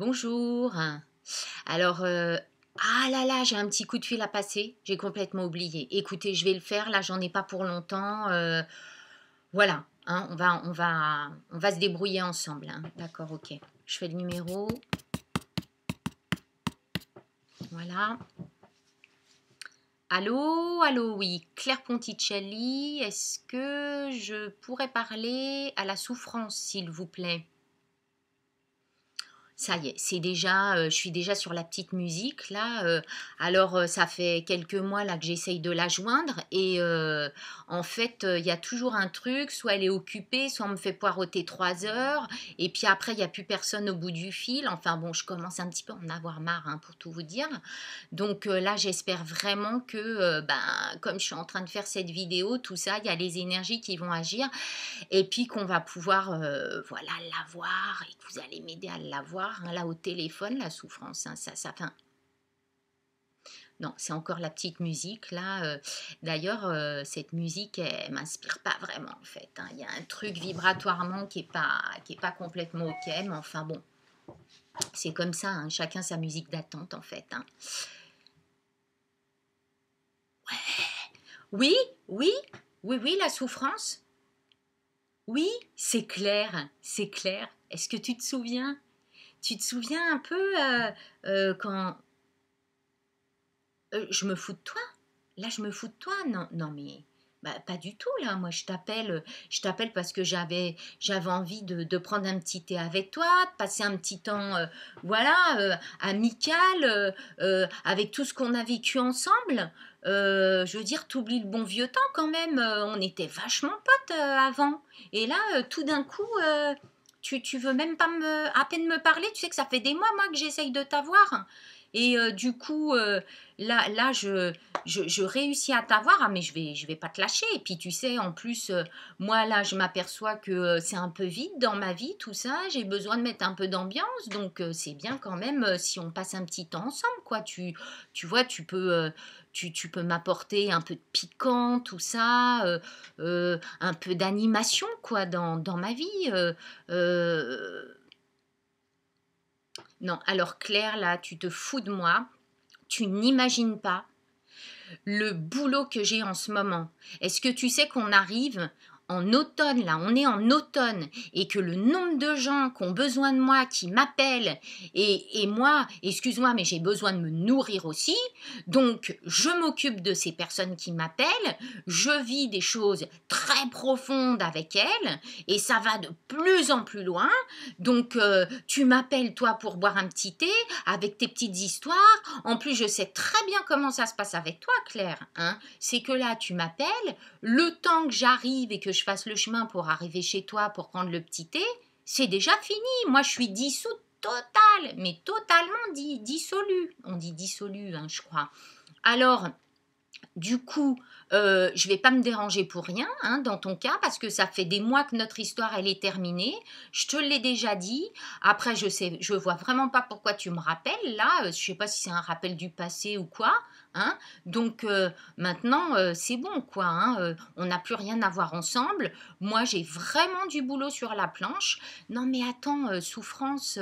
Bonjour. Alors, euh, ah là là, j'ai un petit coup de fil à passer. J'ai complètement oublié. Écoutez, je vais le faire. Là, j'en ai pas pour longtemps. Euh, voilà. Hein, on, va, on, va, on va se débrouiller ensemble. Hein. D'accord, ok. Je fais le numéro. Voilà. Allô, allô, oui. Claire Ponticelli, est-ce que je pourrais parler à la souffrance, s'il vous plaît ça y est, c'est déjà, euh, je suis déjà sur la petite musique là. Euh, alors euh, ça fait quelques mois là que j'essaye de la joindre et en fait il y a toujours un truc, soit elle est occupée, soit on me fait poireauter trois heures et puis après il n'y a plus personne au bout du fil. Enfin bon, je commence un petit peu à en avoir marre hein, pour tout vous dire. Donc là j'espère vraiment que ben, comme je suis en train de faire cette vidéo, tout ça, il y a les énergies qui vont agir et puis qu'on va pouvoir voilà l'avoir et que vous allez m'aider à l'avoir Hein, là au téléphone la souffrance, hein, ça, ça, non, c'est encore la petite musique là. Euh, d'ailleurs, euh, cette musique, elle, m'inspire pas vraiment en fait. Hein. Il y a un truc vibratoirement qui est pas, qui est pas complètement ok, mais enfin bon, c'est comme ça. Chacun sa musique d'attente en fait. Oui, oui, oui, oui, la souffrance. Oui, c'est clair, c'est clair. Est-ce que tu te souviens tu te souviens un peu euh, euh, quand... Euh, je me fous de toi Là, je me fous de toi Non, non mais... Bah, pas du tout là moi je t'appelle je t'appelle parce que j'avais j'avais envie de, prendre un petit thé avec toi de passer un petit temps voilà amical avec tout ce qu'on a vécu ensemble je veux dire t'oublies le bon vieux temps quand même on était vachement potes avant et là tout d'un coup tu, veux même pas me, à peine me parler, tu sais que ça fait des mois, moi, que j'essaye de t'avoir. Et euh, du coup, euh, là, là je, je, réussis à t'avoir, ah, mais je vais, je vais pas te lâcher. Et puis, tu sais, en plus, euh, moi, là, je m'aperçois que c'est un peu vide dans ma vie, tout ça. J'ai besoin de mettre un peu d'ambiance. Donc, c'est bien quand même si on passe un petit temps ensemble, quoi. Tu, tu vois, tu peux, tu, peux m'apporter un peu de piquant, tout ça, euh, euh, un peu d'animation, quoi, dans, ma vie. Euh, non, alors Claire, là, tu te fous de moi, tu n'imagines pas le boulot que j'ai en ce moment. Est-ce que tu sais qu'on arrive en automne, là, on est en automne, et que le nombre de gens qui ont besoin de moi, qui m'appellent, et, moi, excuse-moi, mais j'ai besoin de me nourrir aussi, donc je m'occupe de ces personnes qui m'appellent, je vis des choses très profondes avec elles, et ça va de plus en plus loin, donc euh, tu m'appelles toi pour boire un petit thé, avec tes petites histoires, en plus je sais très bien comment ça se passe avec toi Claire, hein. c'est que là tu m'appelles, le temps que j'arrive et que je je fasse le chemin pour arriver chez toi pour prendre le petit thé, c'est déjà fini. Moi, je suis dissoute totale, mais totalement dit dissolue. On dit dissolue, hein, je crois. Alors, du coup, euh, je vais pas me déranger pour rien hein, dans ton cas parce que ça fait des mois que notre histoire elle est terminée. Je te l'ai déjà dit. Après, je sais, je vois vraiment pas pourquoi tu me rappelles là. Euh, je sais pas si c'est un rappel du passé ou quoi. Hein. Donc euh, maintenant, euh, c'est bon, quoi. Hein, euh, on n'a plus rien à voir ensemble. Moi, j'ai vraiment du boulot sur la planche. Non, mais attends, souffrance.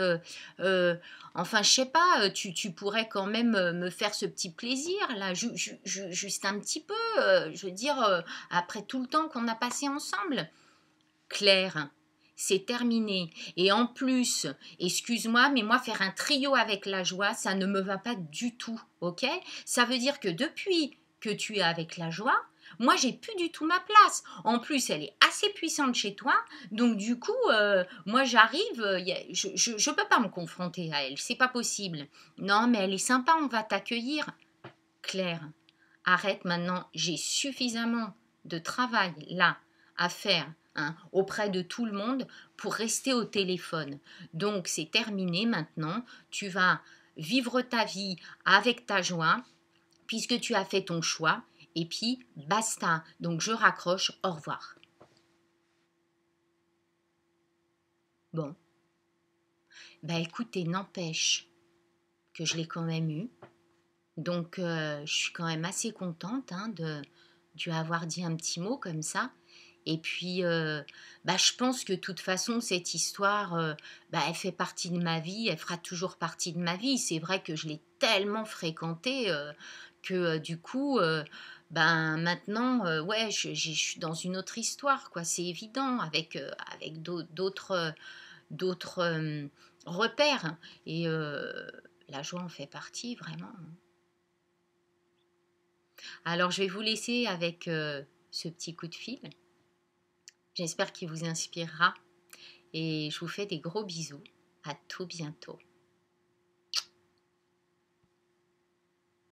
enfin, je sais pas. Tu, pourrais quand même me faire ce petit plaisir là, juste un petit peu. je veux dire, après tout le temps qu'on a passé ensemble. Claire, c'est terminé. Et en plus, excuse-moi, mais moi faire un trio avec la joie, ça ne me va pas du tout, ok Ça veut dire que depuis que tu es avec la joie, moi, j'ai plus du tout ma place. En plus, elle est assez puissante chez toi. Donc, du coup, euh, moi, j'arrive, euh, je ne peux pas me confronter à elle. C'est pas possible. Non, mais elle est sympa, on va t'accueillir. Claire, arrête maintenant. J'ai suffisamment de travail là à faire Hein, auprès de tout le monde pour rester au téléphone. Donc c'est terminé maintenant. Tu vas vivre ta vie avec ta joie puisque tu as fait ton choix. Et puis, basta. Donc je raccroche. Au revoir. Bon. Bah écoutez, n'empêche que je l'ai quand même eu. Donc euh, je suis quand même assez contente hein, de, de avoir dit un petit mot comme ça. Et puis, euh, bah, je pense que de toute façon, cette histoire, euh, bah, elle fait partie de ma vie, elle fera toujours partie de ma vie. C'est vrai que je l'ai tellement fréquentée euh, que du coup, ben maintenant, ouais, je, suis dans une autre histoire, quoi. C'est évident, avec, avec d'autres, repères. Et la joie en fait partie, vraiment. Hein. Alors, je vais vous laisser avec ce petit coup de fil. J'espère qu'il vous inspirera et je vous fais des gros bisous. À tout bientôt.